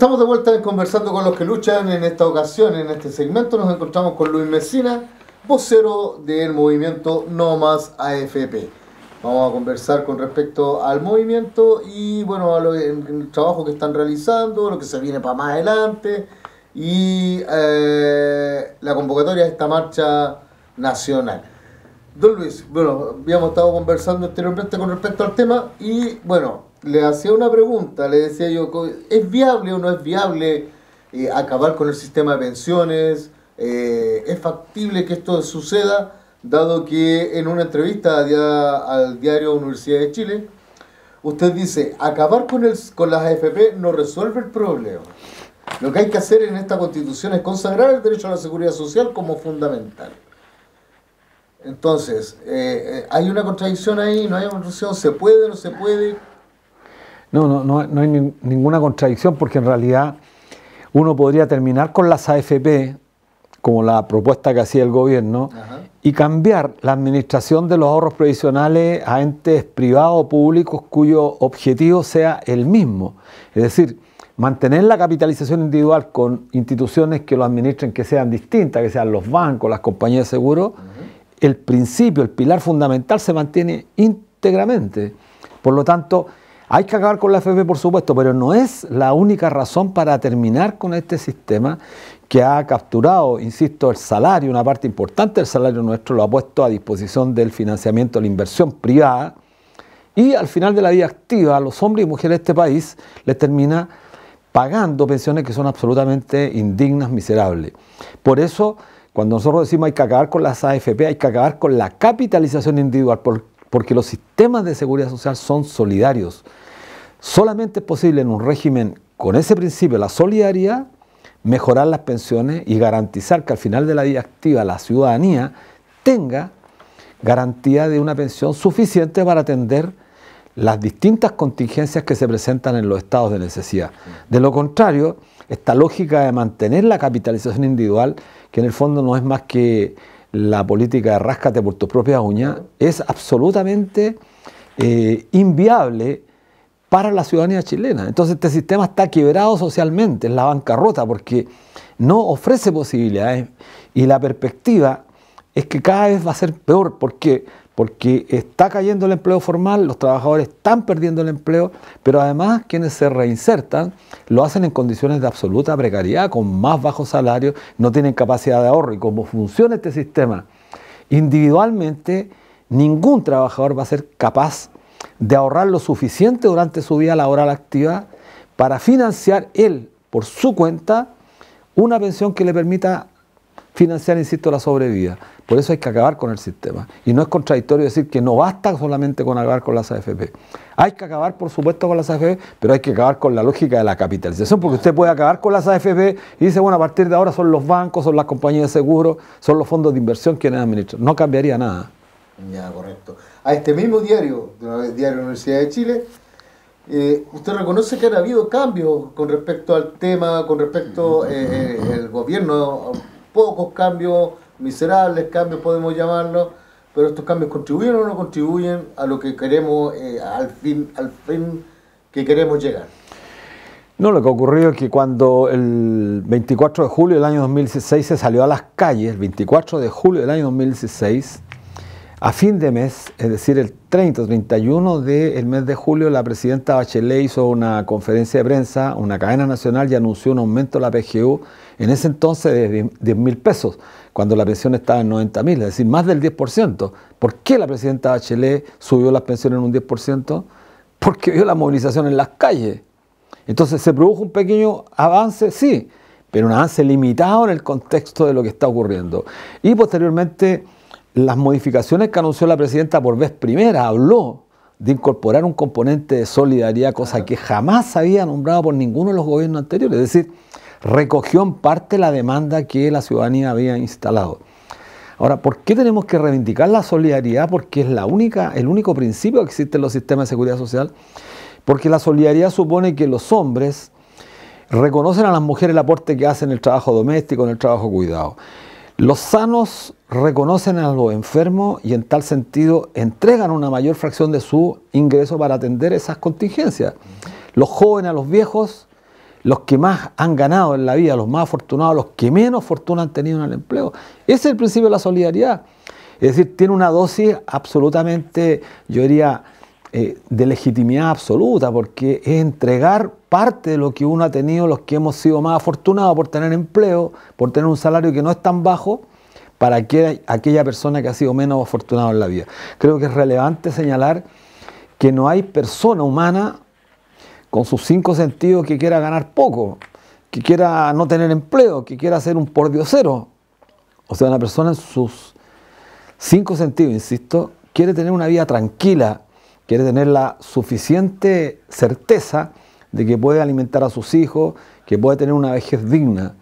Estamos de vuelta Conversando con los que luchan. En esta ocasión, en este segmento, nos encontramos con Luis Messina, vocero del movimiento No Más AFP. Vamos a conversar con respecto al movimiento y bueno, a el trabajo que están realizando, lo que se viene para más adelante y eh, la convocatoria de esta marcha nacional. Don Luis, bueno, habíamos estado conversando anteriormente con respecto al tema y bueno, le hacía una pregunta, le decía yo, ¿es viable o no es viable eh, acabar con el sistema de pensiones? Eh, ¿Es factible que esto suceda? Dado que en una entrevista al diario Universidad de Chile, usted dice, acabar con, con las AFP no resuelve el problema. Lo que hay que hacer en esta constitución es consagrar el derecho a la seguridad social como fundamental. Entonces, eh, hay una contradicción ahí, no hay una contradicción, se puede, o no se puede. No, no, no, hay ninguna contradicción porque en realidad uno podría terminar con las AFP, como la propuesta que hacía el gobierno, y cambiar la administración de los ahorros provisionales a entes privados o públicos cuyo objetivo sea el mismo. Es decir, mantener la capitalización individual con instituciones que lo administren, que sean distintas, que sean los bancos, las compañías de seguros, el principio, el pilar fundamental se mantiene íntegramente. Por lo tanto, hay que acabar con la AFP, por supuesto, pero no es la única razón para terminar con este sistema que ha capturado, insisto, el salario, una parte importante del salario nuestro lo ha puesto a disposición del financiamiento de la inversión privada y al final de la vida activa a los hombres y mujeres de este país les termina pagando pensiones que son absolutamente indignas, miserables. Por eso, cuando nosotros decimos hay que acabar con las AFP, hay que acabar con la capitalización individual, porque los sistemas de seguridad social son solidarios. Solamente es posible en un régimen con ese principio, la solidaridad, mejorar las pensiones y garantizar que al final de la vida activa la ciudadanía tenga garantía de una pensión suficiente para atender las distintas contingencias que se presentan en los estados de necesidad. De lo contrario, esta lógica de mantener la capitalización individual, que en el fondo no es más que la política de ráscate por tus propias uñas, es absolutamente eh, inviable para la ciudadanía chilena. Entonces este sistema está quebrado socialmente, es la bancarrota, porque no ofrece posibilidades y la perspectiva es que cada vez va a ser peor. ¿Por qué? Porque está cayendo el empleo formal, los trabajadores están perdiendo el empleo, pero además quienes se reinsertan lo hacen en condiciones de absoluta precariedad, con más bajos salarios, no tienen capacidad de ahorro. Y como funciona este sistema, individualmente ningún trabajador va a ser capaz de ahorrar lo suficiente durante su vida laboral activa para financiar él por su cuenta una pensión que le permita financiar, insisto, la sobrevida. Por eso hay que acabar con el sistema. Y no es contradictorio decir que no basta solamente con acabar con las AFP. Hay que acabar, por supuesto, con las AFP, pero hay que acabar con la lógica de la capitalización, porque usted puede acabar con las AFP y dice, bueno, a partir de ahora son los bancos, son las compañías de seguros, son los fondos de inversión quienes administran. No cambiaría nada. Ya, correcto. A este mismo diario, de Diario Universidad de Chile, eh, usted reconoce que han habido cambios con respecto al tema, con respecto al eh, eh, gobierno, pocos cambios, miserables cambios podemos llamarlos, pero estos cambios contribuyen o no contribuyen a lo que queremos, al, fin, al fin que queremos llegar. No, lo que ha ocurrido es que cuando el 24 de julio del año 2016 se salió a las calles, el 24 de julio del año 2016, a fin de mes, es decir, el 30, 31 del mes de julio, la presidenta Bachelet hizo una conferencia de prensa, una cadena nacional, y anunció un aumento de la PGU, en ese entonces de 10 mil pesos, cuando la pensión estaba en 90 mil, es decir, más del 10%. ¿Por qué la presidenta Bachelet subió las pensiones en un 10%? Porque vio la movilización en las calles. Entonces, ¿se produjo un pequeño avance? Sí, pero un avance limitado en el contexto de lo que está ocurriendo. Y posteriormente las modificaciones que anunció la presidenta por vez primera, habló de incorporar un componente de solidaridad, cosa que jamás había nombrado por ninguno de los gobiernos anteriores. Es decir, recogió en parte la demanda que la ciudadanía había instalado. Ahora, ¿por qué tenemos que reivindicar la solidaridad? Porque es la única, el único principio que existe en los sistemas de seguridad social. Porque la solidaridad supone que los hombres reconocen a las mujeres el aporte que hacen en el trabajo doméstico, en el trabajo cuidado. Los sanos reconocen a los enfermos y en tal sentido entregan una mayor fracción de su ingreso para atender esas contingencias. Los jóvenes a los viejos, los que más han ganado en la vida, los más afortunados, los que menos fortuna han tenido en el empleo. Ese es el principio de la solidaridad. Es decir, tiene una dosis absolutamente, yo diría, eh, de legitimidad absoluta, porque es entregar parte de lo que uno ha tenido, los que hemos sido más afortunados por tener empleo, por tener un salario que no es tan bajo, para aquella, persona que ha sido menos afortunada en la vida. Creo que es relevante señalar que no hay persona humana con sus cinco sentidos que quiera ganar poco, que quiera no tener empleo, que quiera ser un pordiosero. O sea, una persona en sus cinco sentidos, insisto, quiere tener una vida tranquila, quiere tener la suficiente certeza de que puede alimentar a sus hijos, que puede tener una vejez digna.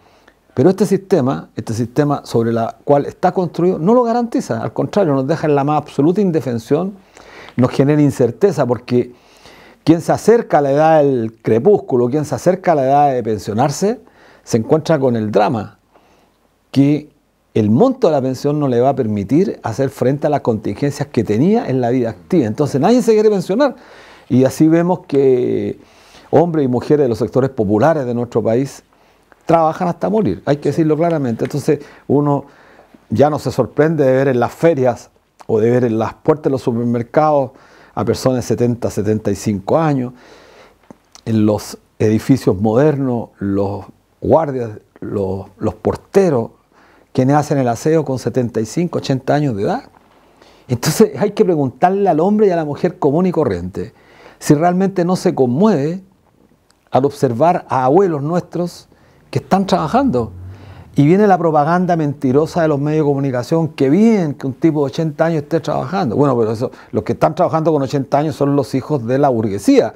Pero este sistema, este sistema sobre el cual está construido, no lo garantiza, al contrario, nos deja en la más absoluta indefensión, nos genera incerteza, porque quien se acerca a la edad del crepúsculo, quien se acerca a la edad de pensionarse, se encuentra con el drama que el monto de la pensión no le va a permitir hacer frente a las contingencias que tenía en la vida activa. Entonces nadie se quiere pensionar. Y así vemos que hombres y mujeres de los sectores populares de nuestro país trabajan hasta morir, hay que decirlo claramente. Entonces uno ya no se sorprende de ver en las ferias o de ver en las puertas de los supermercados a personas de 70, 75 años, en los edificios modernos, los guardias, los, porteros, quienes hacen el aseo con 75, 80 años de edad. Entonces hay que preguntarle al hombre y a la mujer común y corriente si realmente no se conmueve al observar a abuelos nuestros que están trabajando. Y viene la propaganda mentirosa de los medios de comunicación, que bien que un tipo de 80 años esté trabajando. Bueno, pero eso, los que están trabajando con 80 años son los hijos de la burguesía.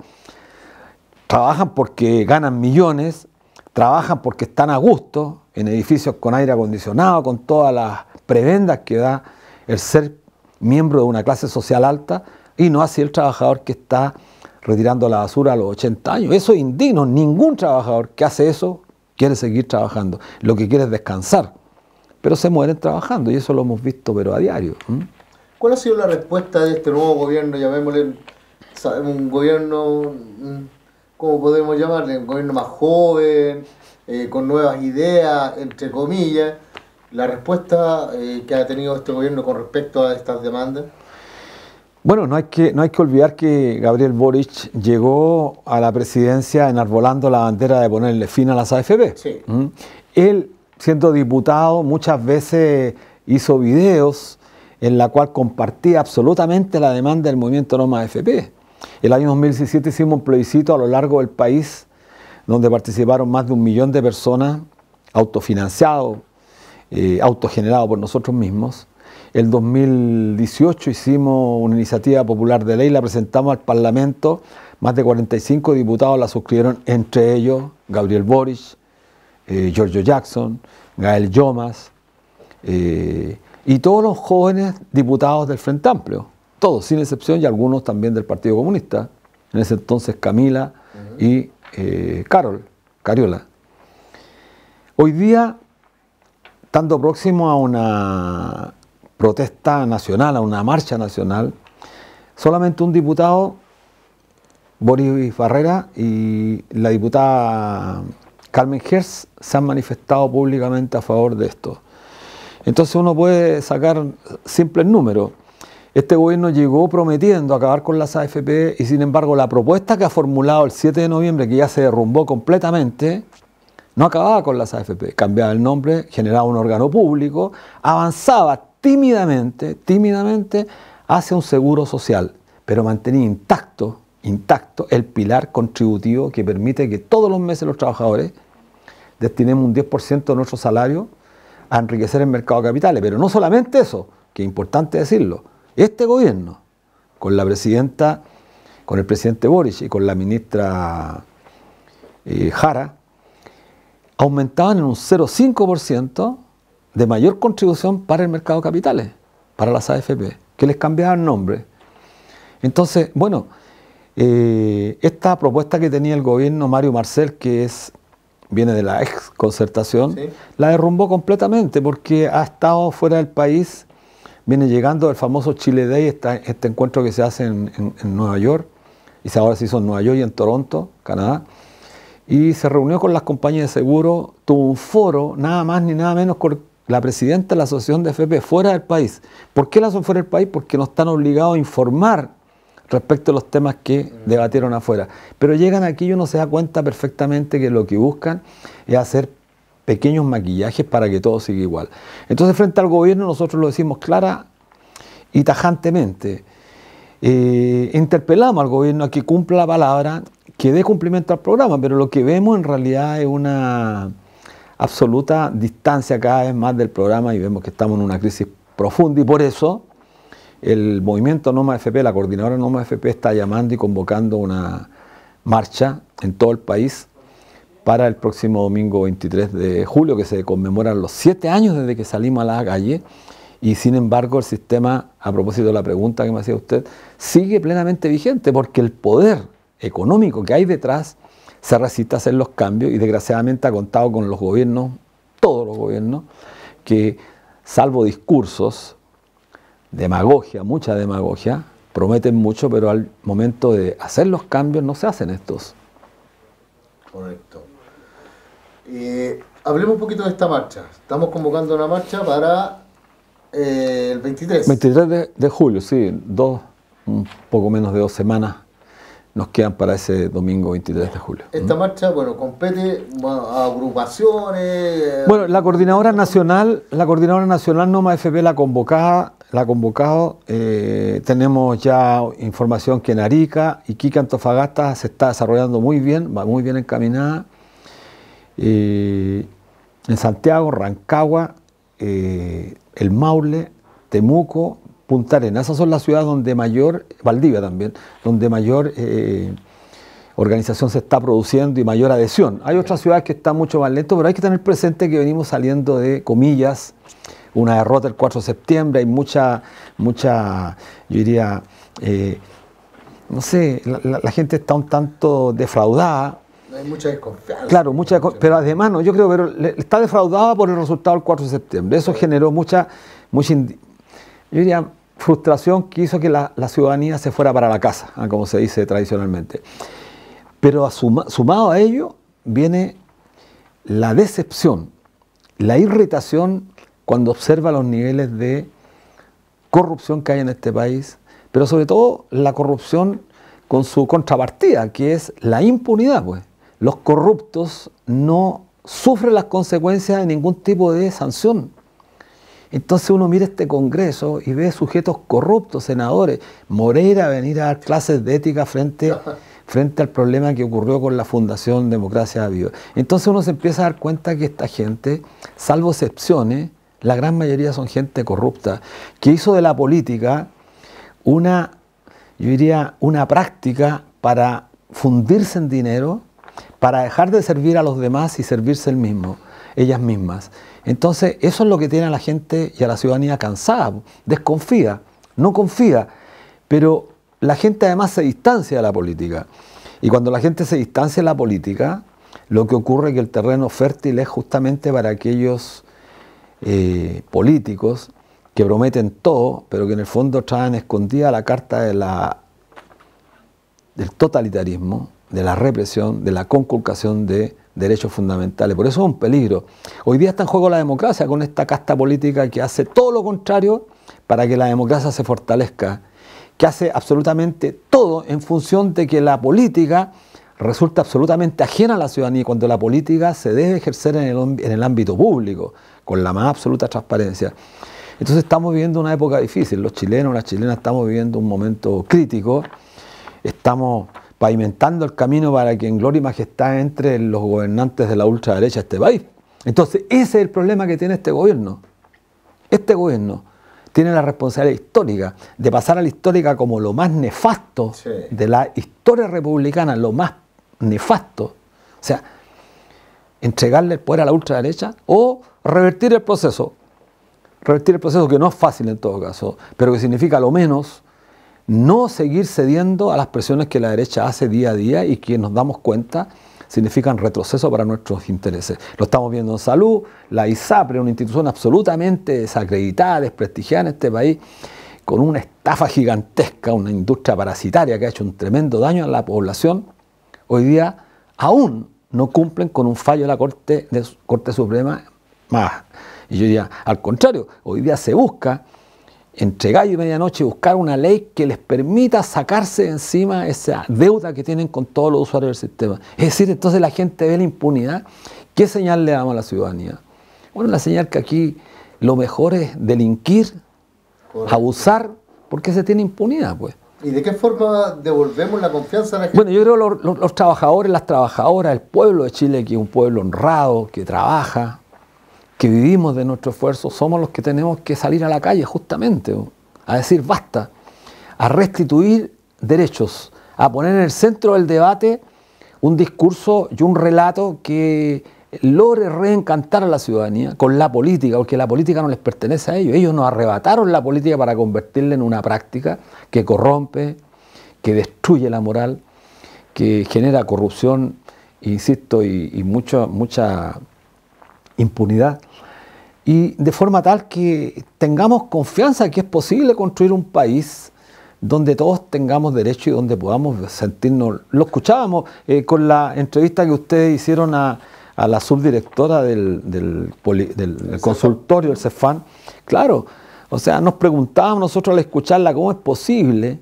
Trabajan porque ganan millones, trabajan porque están a gusto en edificios con aire acondicionado, con todas las prebendas que da el ser miembro de una clase social alta, y no así el trabajador que está retirando la basura a los 80 años. Eso es indigno. Ningún trabajador que hace eso quiere seguir trabajando. Lo que quiere es descansar. Pero se mueren trabajando y eso lo hemos visto pero a diario. ¿Cuál ha sido la respuesta de este nuevo gobierno, llamémosle un gobierno, ¿cómo podemos llamarle? Un gobierno más joven, eh, con nuevas ideas, entre comillas. La respuesta eh, que ha tenido este gobierno con respecto a estas demandas. Bueno, no hay, que, no hay que olvidar que Gabriel Boric llegó a la presidencia enarbolando la bandera de ponerle fin a las AFP. ¿Mm? Él, siendo diputado, muchas veces hizo videos en la cual compartía absolutamente la demanda del movimiento noma AFP. El año 2017 hicimos un plebiscito a lo largo del país donde participaron más de un millón de personas, autofinanciado, eh, autogenerado por nosotros mismos, el 2018 hicimos una iniciativa popular de ley, la presentamos al Parlamento, más de 45 diputados la suscribieron, entre ellos Gabriel Boric, eh, Giorgio Jackson, Gael Yomas eh, y todos los jóvenes diputados del Frente Amplio, todos sin excepción y algunos también del Partido Comunista, en ese entonces Camila y eh, Carol, Cariola. Hoy día, estando próximo a una protesta nacional, a una marcha nacional, solamente un diputado, Boris Barrera, y la diputada Carmen Hertz, se han manifestado públicamente a favor de esto. Entonces uno puede sacar simples números. Este gobierno llegó prometiendo acabar con las AFP y sin embargo la propuesta que ha formulado el 7 de noviembre, que ya se derrumbó completamente, no acababa con las AFP. Cambiaba el nombre, generaba un órgano público, avanzaba tímidamente, tímidamente hace un seguro social, pero mantenía intacto, intacto el pilar contributivo que permite que todos los meses los trabajadores destinemos un 10% de nuestro salario a enriquecer el mercado de capitales. Pero no solamente eso, que es importante decirlo, este gobierno, con la presidenta, con el presidente Boric y con la ministra eh, Jara, aumentaban en un 0,5% de mayor contribución para el mercado de capitales, para las AFP, que les cambiaban nombre. Entonces, bueno, eh, esta propuesta que tenía el gobierno Mario Marcel, que es viene de la ex concertación, la derrumbó completamente porque ha estado fuera del país, viene llegando el famoso Chile Day, este, encuentro que se hace en, Nueva York, y ahora se hizo en Nueva York y en Toronto, Canadá, y se reunió con las compañías de seguro, tuvo un foro, nada más ni nada menos la presidenta de la Asociación de FP fuera del país. ¿Por qué la son fuera del país? Porque no están obligados a informar respecto a los temas que mm. debatieron afuera. Pero llegan aquí y uno se da cuenta perfectamente que lo que buscan es hacer pequeños maquillajes para que todo siga igual. Entonces, frente al gobierno, nosotros lo decimos clara y tajantemente. Eh, interpelamos al gobierno a que cumpla la palabra, que dé cumplimiento al programa, pero lo que vemos en realidad es una absoluta distancia cada vez más del programa y vemos que estamos en una crisis profunda y por eso el movimiento Noma FP, la coordinadora Noma FP está llamando y convocando una marcha en todo el país para el próximo domingo 23 de julio, que se conmemoran los siete años desde que salimos a la calle, y sin embargo el sistema, a propósito de la pregunta que me hacía usted, sigue plenamente vigente, porque el poder económico que hay detrás se resiste a hacer los cambios y desgraciadamente ha contado con los gobiernos, todos los gobiernos, que salvo discursos, demagogia, mucha demagogia, prometen mucho, pero al momento de hacer los cambios no se hacen estos. Correcto. hablemos un poquito de esta marcha. Estamos convocando una marcha para eh, el 23. 23 de, de julio, sí, dos, un poco menos de dos semanas nos quedan para ese domingo 23 de julio. Esta marcha, bueno, compete agrupaciones. Eh. Bueno, la coordinadora nacional, la coordinadora nacional Noma FP la convocada, la convocado. Eh, tenemos ya información que en Arica y Antofagasta se está desarrollando muy bien, va muy bien encaminada. Eh, en Santiago, Rancagua, El Maule, Temuco, Punta Esas son las ciudades donde mayor, Valdivia también, donde mayor eh, organización se está produciendo y mayor adhesión. Hay otras ciudades que están mucho más lentos, pero hay que tener presente que venimos saliendo de comillas, una derrota el 4 de septiembre, hay mucha, mucha, yo diría, eh, no sé, la, gente está un tanto defraudada, hay mucha desconfianza. Claro, mucha, pero además, no, yo creo que está defraudada por el resultado del 4 de septiembre. Eso generó mucha, mucha yo diría, frustración que hizo que la, ciudadanía se fuera para la casa, ah, como se dice tradicionalmente. Pero sumado a ello viene la decepción, la irritación cuando observa los niveles de corrupción que hay en este país, pero sobre todo la corrupción con su contrapartida, que es la impunidad. Pues. Los corruptos no sufren las consecuencias de ningún tipo de sanción. Entonces uno mira este Congreso y ve sujetos corruptos, senadores, Moreira venir a dar clases de ética frente, frente al problema que ocurrió con la Fundación Democracia Viva. Entonces uno se empieza a dar cuenta que esta gente, salvo excepciones, la gran mayoría son gente corrupta, que hizo de la política una, yo diría, una práctica para fundirse en dinero, para dejar de servir a los demás y servirse el mismo ellas mismas. Entonces, eso es lo que tiene a la gente y a la ciudadanía cansada, desconfía, no confía, pero la gente además se distancia de la política. Y cuando la gente se distancia de la política, lo que ocurre es que el terreno fértil es justamente para aquellos eh, políticos que prometen todo, pero que en el fondo traen escondida la carta de la, del totalitarismo, de la represión, de la conculcación de derechos fundamentales. Por eso es un peligro. Hoy día está en juego la democracia con esta casta política que hace todo lo contrario para que la democracia se fortalezca, que hace absolutamente todo en función de que la política resulta absolutamente ajena a la ciudadanía cuando la política se debe ejercer en el, en el ámbito público, con la más absoluta transparencia. Entonces estamos viviendo una época difícil, los chilenos, las chilenas estamos viviendo un momento crítico, estamos pavimentando el camino para que en gloria y majestad entre los gobernantes de la ultraderecha a este país. Entonces, ese es el problema que tiene este gobierno. Este gobierno tiene la responsabilidad histórica de pasar a la histórica como lo más nefasto de la historia republicana, lo más nefasto. O sea, entregarle el poder a la ultraderecha o revertir el proceso. Revertir el proceso que no es fácil en todo caso, pero que significa lo menos no seguir cediendo a las presiones que la derecha hace día a día y que nos damos cuenta significan retroceso para nuestros intereses. Lo estamos viendo en salud, la ISAPRE, una institución absolutamente desacreditada, desprestigiada en este país, con una estafa gigantesca, una industria parasitaria que ha hecho un tremendo daño a la población, hoy día aún no cumplen con un fallo de la Corte, Corte Suprema más. Y yo diría, al contrario, hoy día se busca entre gallo y medianoche buscar una ley que les permita sacarse de encima esa deuda que tienen con todos los usuarios del sistema. Es decir, entonces la gente ve la impunidad. ¿Qué señal le damos a la ciudadanía? Bueno, la señal que aquí lo mejor es delinquir, abusar, porque se tiene impunidad, pues. ¿Y de qué forma devolvemos la confianza a la gente? Bueno, yo creo que los trabajadores, las trabajadoras, el pueblo de Chile, que es un pueblo honrado, que trabaja, que vivimos de nuestro esfuerzo, somos los que tenemos que salir a la calle justamente, a decir basta, a restituir derechos, a poner en el centro del debate un discurso y un relato que logre reencantar a la ciudadanía con la política, porque la política no les pertenece a ellos. Ellos nos arrebataron la política para convertirla en una práctica que corrompe, que destruye la moral, que genera corrupción, insisto, y, mucha impunidad. Y de forma tal que tengamos confianza que es posible construir un país donde todos tengamos derecho y donde podamos sentirnos. Lo escuchábamos eh, con la entrevista que ustedes hicieron a, la subdirectora del, consultorio el CEFAN. Claro, o sea, nos preguntábamos nosotros al escucharla cómo es posible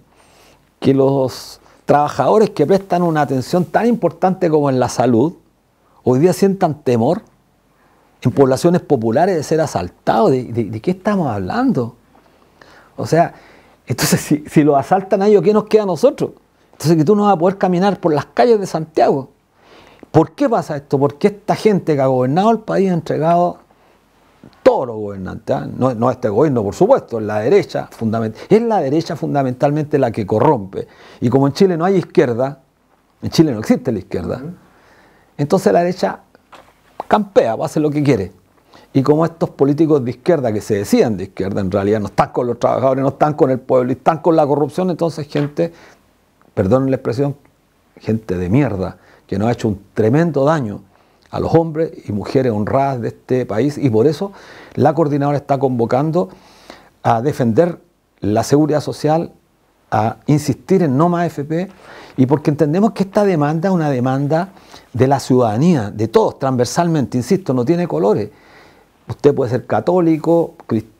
que los trabajadores que prestan una atención tan importante como en la salud hoy día sientan temor en poblaciones populares de ser asaltados. ¿De, qué estamos hablando? O sea, entonces si, si los asaltan a ellos, ¿qué nos queda a nosotros? Entonces que tú no vas a poder caminar por las calles de Santiago. ¿Por qué pasa esto? Porque esta gente que ha gobernado el país ha entregado todos los gobernantes, ¿ah? no, no, este gobierno, por supuesto, la derecha fundamentalmente, es la derecha fundamentalmente la que corrompe. Y como en Chile no hay izquierda, en Chile no existe la izquierda, entonces la derecha campea, va a hacer lo que quiere. Y como estos políticos de izquierda, que se decían de izquierda, en realidad no están con los trabajadores, no están con el pueblo, están con la corrupción, entonces gente, perdonen la expresión, gente de mierda, que nos ha hecho un tremendo daño a los hombres y mujeres honradas de este país. Y por eso la coordinadora está convocando a defender la seguridad social, a insistir en no más FP y porque entendemos que esta demanda es una demanda de la ciudadanía, de todos, transversalmente, insisto, no tiene colores. Usted puede ser católico,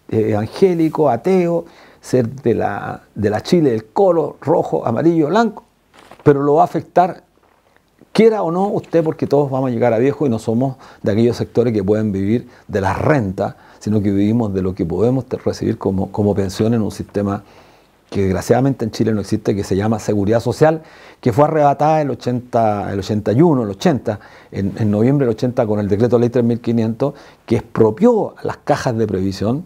evangélico, eh, ateo, ser de la, de la Chile del color rojo, amarillo, blanco, pero lo va a afectar, quiera o no usted, porque todos vamos a llegar a viejo y no somos de aquellos sectores que pueden vivir de la renta, sino que vivimos de lo que podemos recibir como, como pensión en un sistema que desgraciadamente en Chile no existe, que se llama Seguridad Social, que fue arrebatada el, 80, el 81, el 80, en, noviembre del 80 con el decreto ley 3500, que expropió las cajas de previsión,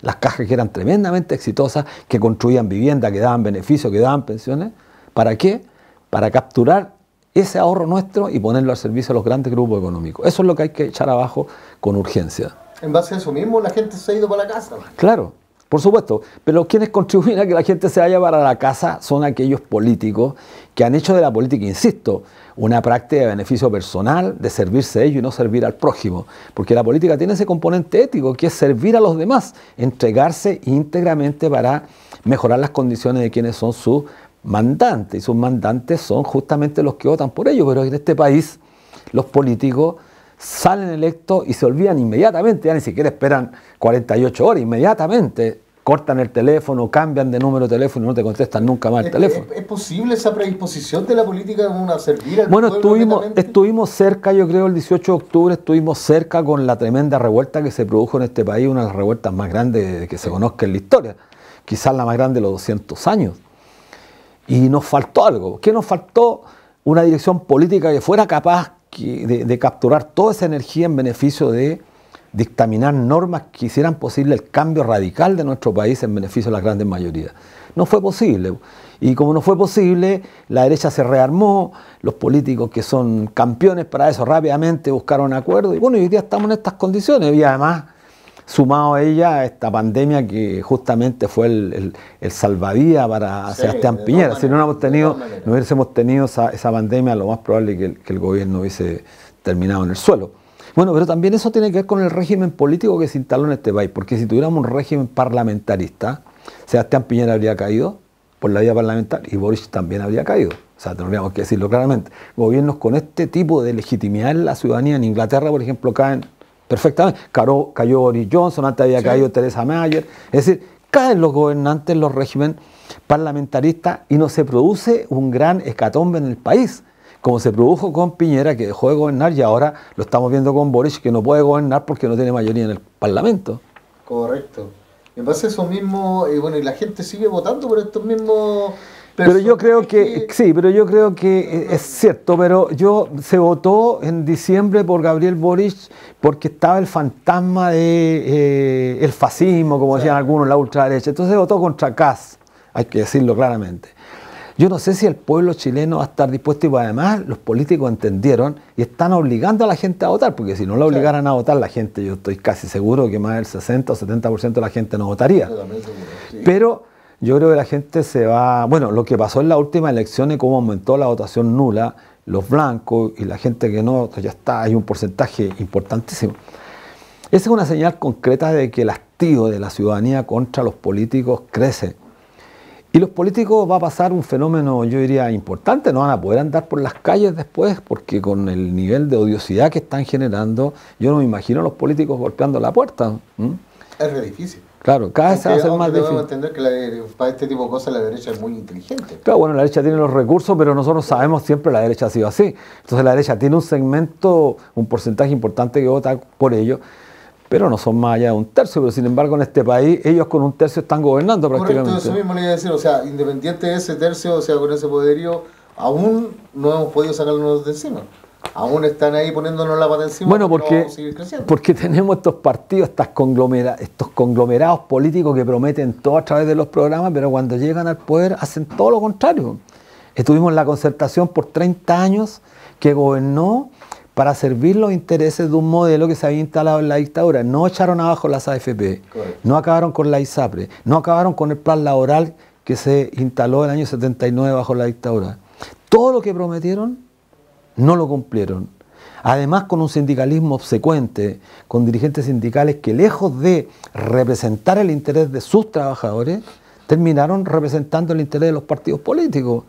las cajas que eran tremendamente exitosas, que construían vivienda, que daban beneficios, que daban pensiones. ¿Para qué? Para capturar ese ahorro nuestro y ponerlo al servicio de los grandes grupos económicos. Eso es lo que hay que echar abajo con urgencia. En base a eso mismo, la gente se ha ido para la casa. Claro. Por supuesto, pero quienes contribuyen a que la gente se vaya para la casa son aquellos políticos que han hecho de la política, insisto, una práctica de beneficio personal, de servirse a ellos y no servir al prójimo. Porque la política tiene ese componente ético que es servir a los demás, entregarse íntegramente para mejorar las condiciones de quienes son sus mandantes. Y sus mandantes son justamente los que votan por ellos. Pero en este país los políticos salen electos y se olvidan inmediatamente, ya ni siquiera esperan 48 horas, inmediatamente cortan el teléfono, cambian de número de teléfono y no te contestan nunca más el teléfono. ¿Es, posible esa predisposición de la política en servir al Bueno, estuvimos, estuvimos cerca, yo creo, el 18 de octubre, estuvimos cerca con la tremenda revuelta que se produjo en este país, una de las revueltas más grandes que se conozca en la historia, quizás la más grande de los 200 años. Y nos faltó algo. ¿Qué nos faltó? Una dirección política que fuera capaz de, capturar toda esa energía en beneficio de dictaminar normas que hicieran posible el cambio radical de nuestro país en beneficio de las grandes mayorías. No fue posible. Y como no fue posible, la derecha se rearmó, los políticos que son campeones para eso rápidamente buscaron acuerdo Y bueno, hoy día estamos en estas condiciones. Y además, Sumado a ella a esta pandemia que justamente fue el, el, para Sebastián Piñera. si no, hemos tenido, hubiésemos tenido esa, pandemia, lo más probable es que el gobierno hubiese terminado en el suelo. Bueno, pero también eso tiene que ver con el régimen político que se instaló en este país, porque si tuviéramos un régimen parlamentarista, Sebastián Piñera habría caído por la vía parlamentaria y boris también habría caído. O sea, tendríamos que decirlo claramente. Gobiernos con este tipo de legitimidad en la ciudadanía en Inglaterra, por ejemplo, caen perfectamente. cayó Boris Johnson, antes había caído Teresa Mayer. Es decir, caen los gobernantes, los regímenes parlamentaristas y no se produce un gran escatombe en el país, como se produjo con Piñera, que dejó de gobernar y ahora lo estamos viendo con Boris, que no puede gobernar porque no tiene mayoría en el Parlamento. Correcto. En base a eso mismo, y eh, bueno, y la gente sigue votando por estos mismos pero yo creo que, sí, pero yo creo que eh, es cierto, pero yo se votó en diciembre por Gabriel Boric porque estaba el fantasma de eh, fascismo, como decían algunos, la ultraderecha. Entonces se votó contra Cas. hay que decirlo claramente. Yo no sé si el pueblo chileno va a estar dispuesto y pues además los políticos entendieron y están obligando a la gente a votar, porque si no la obligaran a votar la gente, yo estoy casi seguro que más del 60 o 70% de la gente no votaría. Pero yo creo que la gente se va, bueno, lo que pasó en la última elección y cómo aumentó la votación nula, los blancos y la gente que no, ya está, hay un porcentaje importantísimo. Esa es una señal concreta de que el hastío de la ciudadanía contra los políticos crece. Y los políticos va a pasar un fenómeno, yo diría, importante, no van a poder andar por las calles después, porque con el nivel de odiosidad que están generando, yo no me imagino a los políticos golpeando la puerta. Es difícil. Claro, cada vez se va a hacer más difícil. entender que para este tipo de cosas la derecha es muy inteligente. Claro, bueno, la derecha tiene los recursos, pero nosotros sabemos siempre la derecha ha sido así. Entonces la derecha tiene un segmento, un porcentaje importante que vota por ellos, pero no son más allá de un tercio. Pero sin embargo, en este país, ellos con un tercio están gobernando prácticamente. Correcto, eso mismo le iba a decir. O sea, independiente de ese tercio, o sea, con ese poderío, aún no hemos podido sacarnos de encima aún están ahí poniéndonos la pata encima. Bueno, porque, porque tenemos estos partidos, estos conglomerados políticos que prometen todo a través de los programas, pero cuando llegan al poder hacen todo lo contrario. Estuvimos en la concertación por 30 años que gobernó para servir los intereses de un modelo que se había instalado en la dictadura. No echaron abajo las AFP, no acabaron con la ISAPRE, no acabaron con el plan laboral que se instaló en el año 79 bajo la dictadura. Todo lo que prometieron no lo cumplieron. Además, con un sindicalismo obsecuente, con dirigentes sindicales que lejos de representar el interés de sus trabajadores, terminaron representando el interés de los partidos políticos.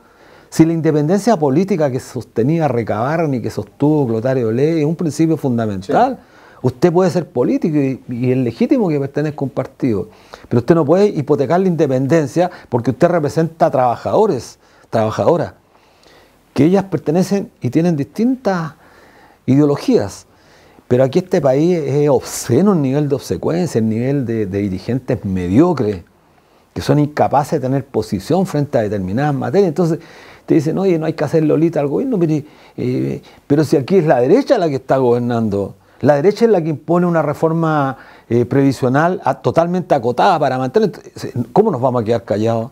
Si la independencia política que sostenía y que sostuvo Clotario Ley, es un principio fundamental. Usted puede ser político y, y, es legítimo que pertenezca a un partido, pero usted no puede hipotecar la independencia porque usted representa a trabajadores, trabajadoras que ellas pertenecen y tienen distintas ideologías. Pero aquí este país es obsceno en nivel de obsecuencia, en nivel de, dirigentes mediocres, que son incapaces de tener posición frente a determinadas materias. Entonces te dicen, oye, no hay que hacer lolita al gobierno, eh, pero, si aquí es la derecha la que está gobernando, la derecha es la que impone una reforma eh, previsional totalmente acotada para mantener... ¿Cómo nos vamos a quedar callados?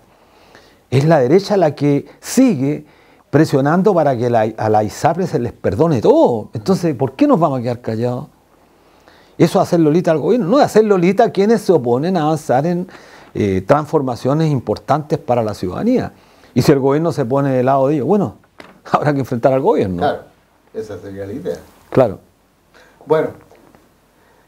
Es la derecha la que sigue presionando para que a la ISAPRE se les perdone todo. Entonces, ¿por qué nos vamos a quedar callados? Eso hacer Lolita al gobierno, no es hacer Lolita a quienes se oponen a avanzar en eh, transformaciones importantes para la ciudadanía. Y si el gobierno se pone del lado de ellos, bueno, habrá que enfrentar al gobierno. Claro, esa sería la idea. Claro. Bueno,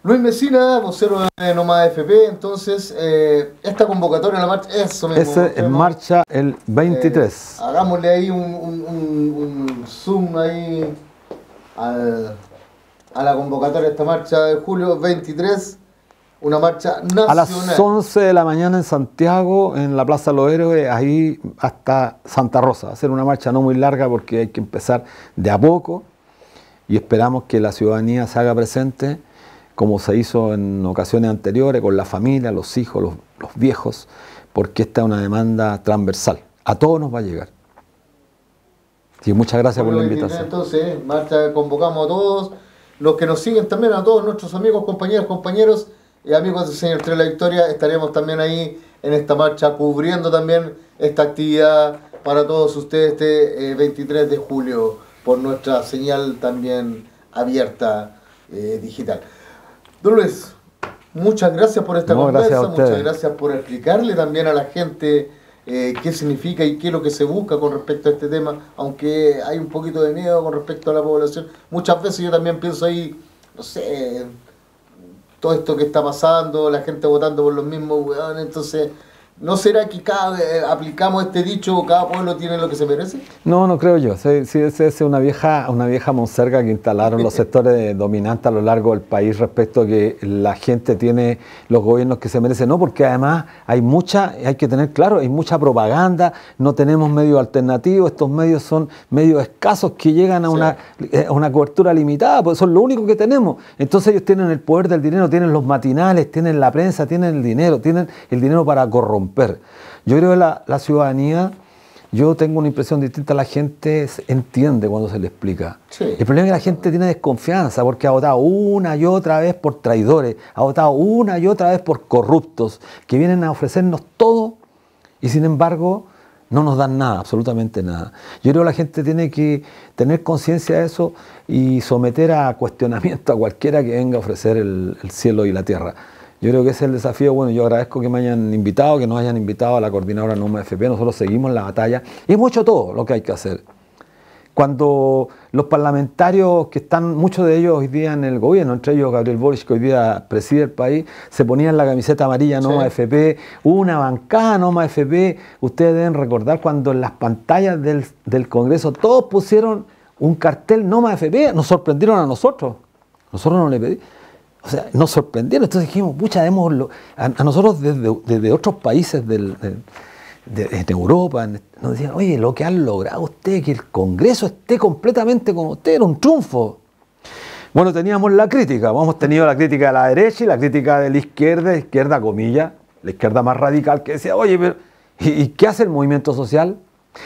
Luis Mesina, vocero de Nomada FP, entonces, eh, esta convocatoria en la marcha, eso mismo. Ese en marcha el 23. Eh, hagámosle ahí un un, zoom ahí a la convocatoria de esta marcha de julio 23, una marcha nacional. A las 11 de la mañana en Santiago, en la Plaza Los Héroes, ahí hasta Santa Rosa. Va a ser una marcha no muy larga porque hay que empezar de a poco y esperamos que la ciudadanía se haga presente como se hizo en ocasiones anteriores con la familia, los hijos, los viejos, porque esta es una demanda transversal. A todos nos va a llegar. Sí, muchas gracias por, la invitación. Entonces, marcha convocamos a todos, los que nos siguen también, a todos nuestros amigos, compañeros, compañeros y amigos del Señor Tres la Victoria, estaremos también ahí en esta marcha cubriendo también esta actividad para todos ustedes este 23 eh, de julio por nuestra señal también abierta eh, digital. Don muchas gracias por esta conversación, muchas gracias por explicarle también a la gente eh, qué significa y qué es lo que se busca con respecto a este tema, aunque hay un poquito de miedo con respecto a la población. Muchas veces yo también pienso ahí, no sé, todo esto que está pasando, la gente votando por los mismos entonces ¿No será que cada eh, aplicamos este dicho, cada pueblo tiene lo que se merece? No, no creo yo. Sí, es una vieja, una vieja monserga que instalaron los sectores dominantes a lo largo del país respecto a que la gente tiene los gobiernos que se merecen. No, porque además hay mucha, hay que tener claro, hay mucha propaganda, no tenemos medios alternativos, estos medios son medios escasos que llegan a, una, eh, a una cobertura limitada, porque son lo único que tenemos. Entonces ellos tienen el poder del dinero, tienen los matinales, tienen la prensa, tienen el dinero, tienen el dinero para corromper yo creo que la, ciudadanía, yo tengo una impresión distinta, la gente entiende cuando se le explica. El problema es que la gente tiene desconfianza porque ha votado una y otra vez por traidores, ha votado una y otra vez por corruptos, que vienen a ofrecernos todo y sin embargo no nos dan nada, absolutamente nada. Yo creo que la gente tiene que tener conciencia de eso y someter a cuestionamiento a cualquiera que venga a ofrecer el cielo y la tierra. Yo creo que ese es el desafío. Bueno, yo agradezco que me hayan invitado, que nos hayan invitado a la coordinadora noma FP. Nosotros seguimos la batalla y mucho todo lo que hay que hacer. Cuando los parlamentarios, que están muchos de ellos hoy día en el gobierno, entre ellos Gabriel Boric, que hoy día preside el país, se ponían la camiseta amarilla NOMA FP, una bancada NOMA FP. Ustedes deben recordar cuando en las pantallas del, del Congreso todos pusieron un cartel NOMA FP, nos sorprendieron a nosotros. Nosotros no le pedimos o sea, nos sorprendieron. Entonces dijimos, pucha, a, nosotros desde, otros países de, Europa nos decían, oye, lo que han logrado usted, que el Congreso esté completamente con usted, era un triunfo. Bueno, teníamos la crítica, hemos tenido la crítica de la derecha y la crítica de la izquierda, izquierda comilla, la izquierda más radical que decía, oye, pero ¿y, y qué hace el movimiento social?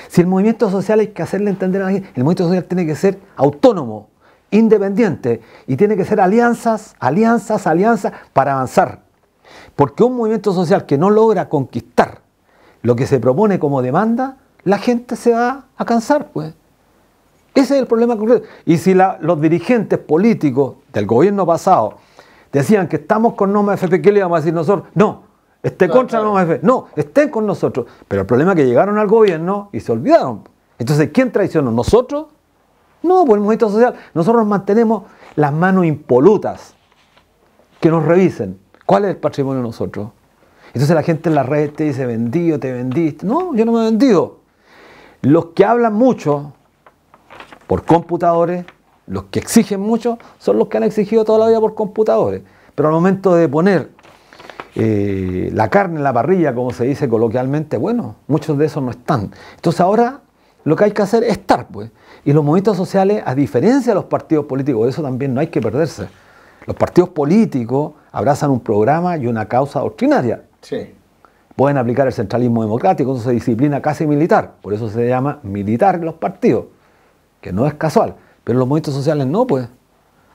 Si el movimiento social hay que hacerle entender a la gente, el movimiento social tiene que ser autónomo, independiente y tiene que ser alianzas, alianzas, alianzas para avanzar. Porque un movimiento social que no logra conquistar lo que se propone como demanda, la gente se va a cansar, pues. Ese es el problema Y si los dirigentes políticos del gobierno pasado decían que estamos con Noma FP, ¿qué le íbamos a decir nosotros? No, esté contra Noma FP. No, estén con nosotros. Pero el problema es que llegaron al gobierno y se olvidaron. Entonces, ¿quién traicionó? ¿Nosotros no, por pues, el movimiento social. Nosotros mantenemos las manos impolutas. Que nos revisen. ¿Cuál es el patrimonio de nosotros? Entonces la gente en las redes te dice, vendido, te vendiste. No, yo no me he vendido. Los que hablan mucho por computadores, los que exigen mucho, son los que han exigido toda la vida por computadores. Pero al momento de poner eh, la carne en la parrilla, como se dice coloquialmente, bueno, muchos de esos no están. Entonces ahora lo que hay que hacer es estar, pues. Y los movimientos sociales, a diferencia de los partidos políticos, eso también no hay que perderse. Los partidos políticos abrazan un programa y una causa doctrinaria. Sí. Pueden aplicar el centralismo democrático, eso se disciplina casi militar, por eso se llama militar los partidos, que no es casual. Pero los movimientos sociales no, pues.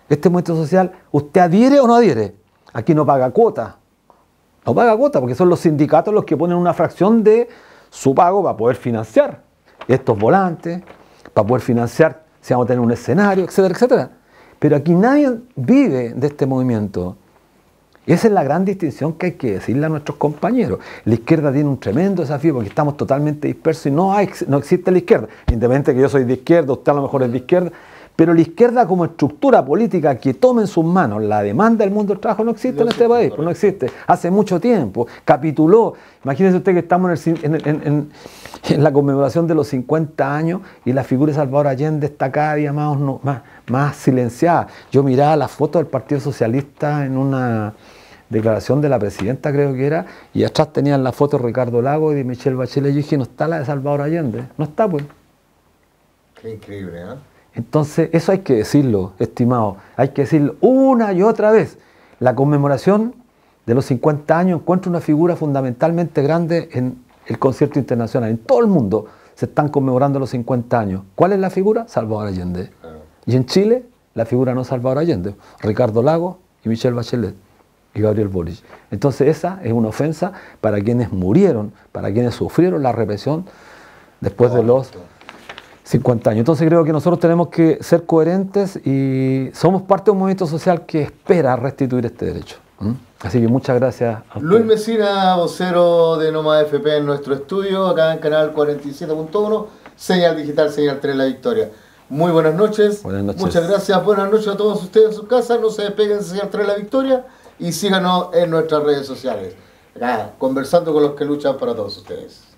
Este movimiento social, ¿usted adhiere o no adhiere? Aquí no paga cuota. No paga cuota porque son los sindicatos los que ponen una fracción de su pago para poder financiar estos volantes, para poder financiar si vamos a tener un escenario, etcétera, etcétera. Pero aquí nadie vive de este movimiento. Esa es la gran distinción que hay que decirle a nuestros compañeros. La izquierda tiene un tremendo desafío porque estamos totalmente dispersos y no, existe la izquierda. Independientemente que yo soy de izquierda, usted a lo mejor es de izquierda, pero la izquierda como estructura política que tome en sus manos la demanda del mundo del trabajo no existe en este país, no existe. Hace mucho tiempo, capituló. imagínense usted que estamos en, la conmemoración de los 50 años y la figura de Salvador Allende está cada día más, silenciada. Yo miraba la foto del Partido Socialista en una declaración de la presidenta, creo que era, y atrás tenían la foto de Ricardo Lago y de Michelle Bachelet. Yo dije, no está la de Salvador Allende, no está, pues. Qué increíble, ¿eh? Entonces, eso hay que decirlo, estimado, hay que decirlo una y otra vez. La conmemoración de los 50 años encuentra una figura fundamentalmente grande en el concierto internacional. En todo el mundo se están conmemorando los 50 años. ¿Cuál es la figura? Salvador Allende. Ah. Y en Chile, la figura no Salvador Allende, Ricardo Lago y Michelle Bachelet y Gabriel Boric. Entonces esa es una ofensa para quienes murieron, para quienes sufrieron la represión después de los 50 años. Entonces creo que nosotros tenemos que ser coherentes y somos parte de un movimiento social que espera restituir este derecho. Así que muchas gracias. A Luis Mesina, vocero de Noma FP en nuestro estudio, acá en Canal 47.1, señal digital, señal 3 La Victoria. Muy buenas noches. Muchas gracias. Buenas noches a todos ustedes en sus casas. No se despeguen señal 3 La Victoria y síganos en nuestras redes sociales. conversando con los que luchan para todos ustedes.